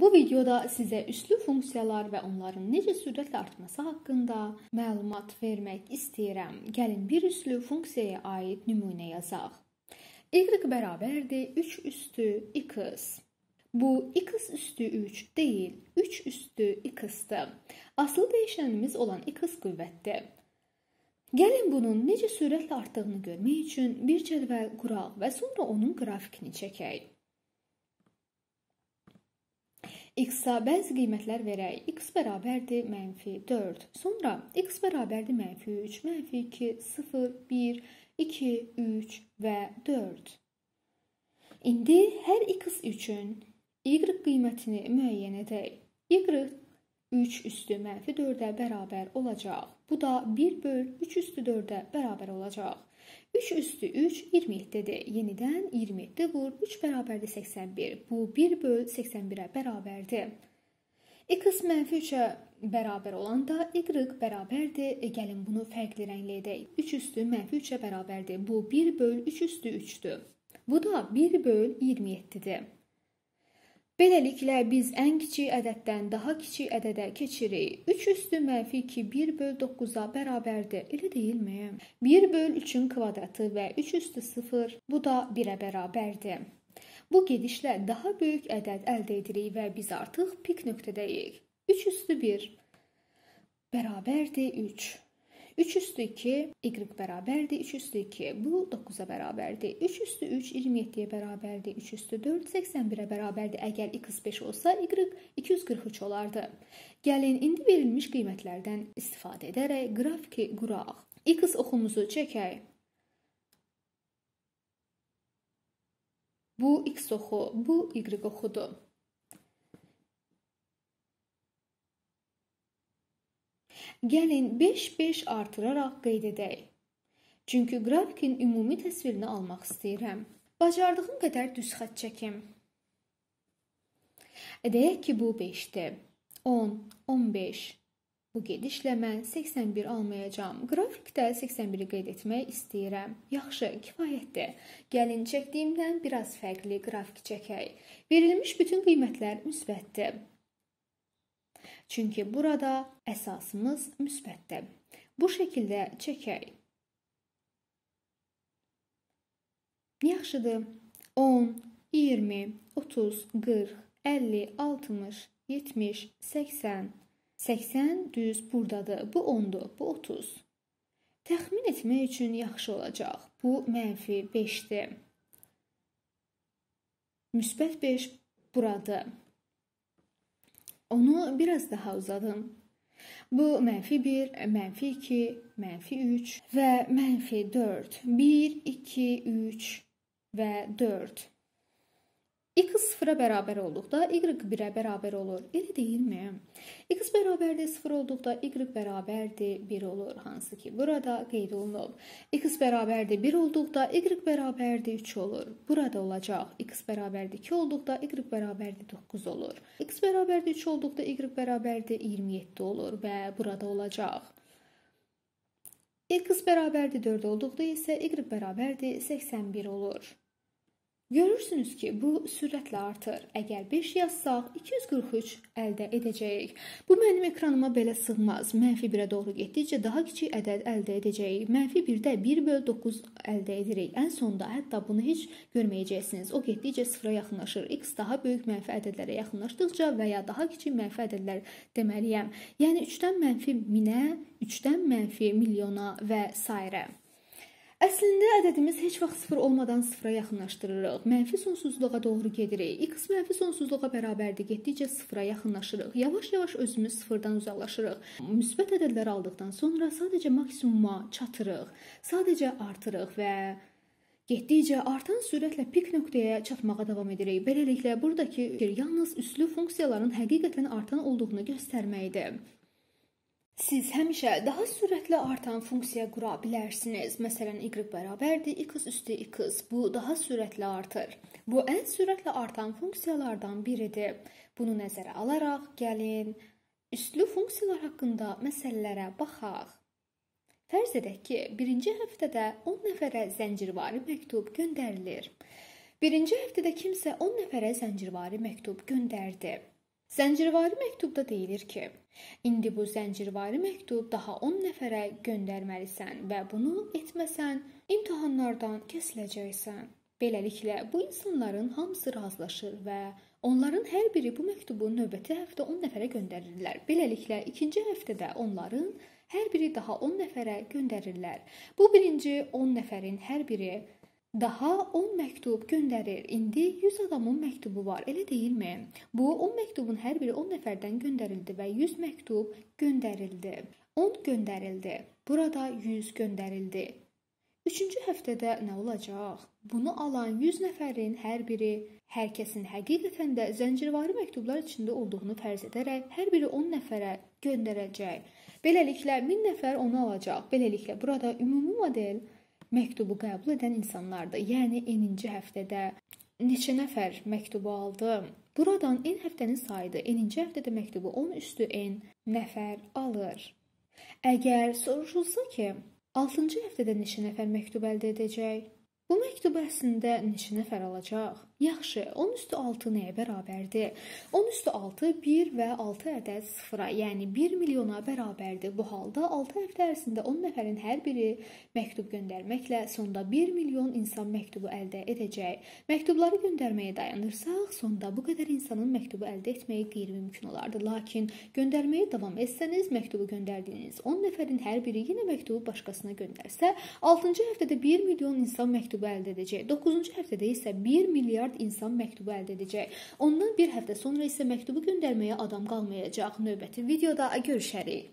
Bu videoda sizə üslü funksiyalar və onların necə sürətlə artması haqqında məlumat vermək istəyirəm. Gəlin bir üslü funksiyaya aid nümunə yazaq. y bərabərdir 3 üstü x. Bu x üstü 3 deyil, 3 üstü x-dir. Aslı dəyişənimiz olan x qüvvətdir. Gəlin bunun necə sürətlə artdığını görmək üçün bir cədvəl quraq və sonra onun qrafikini çəkək x-a bəzi qiymətlər verək. x bərabərdir mənfi 4. Sonra x bərabərdir mənfi 3, mənfi 2, 0, 1, 2, 3 və 4. İndi hər x üçün y qiymətini müəyyən edək. y 3 üstü mənfi 4-ə bərabər olacaq. Bu da 1 böl 3 üstü 4-ə bərabər olacaq. 3 üstü 3 27-dir. Yenidən 27 vur 3 bərabərdir 81. Bu 1 böl 81-ə bərabərdir. X mənfi 3-ə bərabər olanda y bərabərdir. E, gəlin bunu fərqli rənglə edək. 3 üstü mənfi 3-ə bərabərdir. Bu 1 böl 3 üstü 3-dür. Bu da 1 böl 27-dir. Beləliklə biz ən kiçik ədəddən daha kiçik ədədə keçirik. 3 üstü mənfi 2 1/9-a bərabərdir. Elə deyilmi? 1/3-ün kvadratı və 3 üstü 0 bu da 1-ə bərabərdir. Bu gedişlə daha böyük ədəd əldə edirik və biz artıq pik nöqtədəyik. 3 üstü 1 bərabərdir 3. 3 üstü 2 y bərabərdir 3 üstü 2. Bu 9-a bərabərdir. 3 üstü 3 27-yə bərabərdir. 3 üstü 4 81-ə bərabərdir. Əgər x 5 olsa y 243 olardı. Gəlin indi verilmiş qiymətlərdən istifadə edərək qrafiki quraq. x oxumuzu çəkək. Bu x oxu, bu y oxudur. Gəlin 5-5 artıraraq qeyd edək. Çünki qrafikin ümumi təsvirini almaq istəyirəm. Bacardığım qədər düz xətt çəkim. Deyək ki, bu 5-dir. 10, 15. Bu gedişlə mən 81 almayacağam. Qrafikdə 81-i qeyd etmək istəyirəm. Yaxşı, kifayətdir. Gəlin çəkdiyimdən biraz fərqli qrafik çəkək. Verilmiş bütün qiymətlər müsbətdir. Çünki burada əsasımız müsbətdir. Bu şəkildə çəkək. Yaxşıdır. 10, 20, 30, 40, 50, 60, 70, 80. 80 düz burdadır. Bu 10-dur, bu 30. Təxmin etmək üçün yaxşı olacaq. Bu -5-dir. Müsbət 5 buradır. Onu biraz daha uzadım. Bu mənfi 1, mənfi 2, mənfi 3 və mənfi 4. 1, 2, 3 və 4. X sıfıra bərabər olduqda Y 1-ə bərabər olur. Elə deyilmi? X bərabərliyi 0 olduqda Y bərabərdir 1 olur. Hansı ki, burada qeyd olunub. X bərabərdir 1 olduqda Y bərabərdir 3 olur. Burada olacaq. X bərabərdir 2 olduqda Y bərabərdir 9 olur. X bərabərdir 3 olduqda Y bərabərdir 27 olur və burada olacaq. X bərabərdir 4 olduqda isə Y bərabərdir 81 olur. Görürsünüz ki, bu sürətlə artır. Əgər 5 yazsaq, 243 əldə edəcəyik. Bu mənim ekranıma belə sığmaz. Mənfi 1-ə doğru getdikcə daha kiçik ədəd əldə edəcəyik. Mənfi 1-də 1/9 əldə edirik. Ən sonda hətta bunu heç görməyəcəksiniz. O getdikcə 0-a yaxınlaşır. X daha böyük mənfi ədədlərə yaxınlaşdıqca və ya daha kiçik mənfi ədədlər deməliyəm. Yəni 3-dən mənfi 1000-ə, 3-dən mənfi milyona və s. Əslində ədədimiz heç vaxt 0 olmadan 0-a yaxınlaşdırırıq. Mənfi sonsuzluğa doğru gedirik. X mənfi sonsuzluğa bərabərdir. Getdikcə 0-a yaxınlaşırıq. Yavaş-yavaş özümüz 0-dan uzaqlaşırıq. Müsbət ədədlər aldıqdan sonra sadəcə maksimuma çatırıq. Sadəcə artırırıq və Getdikcə artan sürətlə pik nöqtəyə çatmağa davam edirik. Beləliklə, buradakı yalnız üslü funksiyaların həqiqətən artan olduğunu göstərməkdir. Siz həmişə daha sürətlə artan funksiya qura bilərsiniz. Məsələn, y bərabərdir x üstü x. Bu daha sürətlə artır. Bu ən sürətlə artan funksiyalardan biridir. Bunu nəzərə alaraq gəlin üslü funksiyalar haqqında məsələlərə baxaq. Fərz edək ki, birinci həftədə 10 nəfərə zəncirvari məktub göndərilir. Birinci həftədə kimsə 10 nəfərə zəncirvari məktub göndərdi. Zəncirvari məktubda deyilir ki: "İndi bu zəncirvari məktub daha 10 nəfərə göndərməlisən və bunu etməsən, imtahanlardan kəsiləcəksən." Beləliklə, bu insanların hamısı razılaşır və onların hər biri bu məktubu növbəti həftə 10 nəfərə göndərirlər. Beləliklə, ikinci həftədə onların hər biri daha 10 nəfərə göndərirlər. Bu birinci 10 nəfərin hər biri Daha 10 məktub göndərir. İndi 100 adamın məktubu var, elə deyilmi? Bu 10 məktubun hər biri 10 nəfərdən göndərildi və 100 məktub göndərildi. 10 göndərildi. Burada 100 göndərildi. Üçüncü həftədə nə olacaq? Bunu alan 100 nəfərin hər biri hər kəsin həqiqətən də zəncirvari məktublar içində olduğunu fərz edərək hər biri 10 nəfərə göndərəcək. Beləliklə 1000 nəfər onu alacaq. Beləliklə burada ümumi model məktubu qəbul edən insanlardır. Yəni eninci həftədə neçə nəfər məktubu aldı? Buradan en həftənin sayıdır. Eninci həftədə məktubu 10 üstü en nəfər alır. Əgər soruşulsa ki, 6-cı həftədə neçə nəfər məktub əldə edəcək? Bu məktubu əslində neçə nəfər alacaq? Yaxşı, 10 üstü 6 nəyə bərabərdir? 10 üstü 6 1 və 6 ədəd 0-a, yəni 1 milyona bərabərdir. Bu halda 6 həftə ərzində 10 nəfərin hər biri məktub göndərməklə sonda 1 milyon insan məktubu əldə edəcək. Məktubları göndərməyə dayanırsaq, sonda bu qədər insanın məktubu əldə etməyi qeyri-mümkün olardı. Lakin göndərməyə davam etsəniz, məktubu göndərdiyiniz 10 nəfərin hər biri yenə məktubu başqasına göndərsə, 6-cı həftədə 1 milyon insan məktubu əldə edəcək. 9-cu həftədə isə 1 milyard milyard insan məktubu əldə edəcək. Ondan bir həftə sonra isə məktubu göndərməyə adam qalmayacaq. Növbəti videoda görüşərik.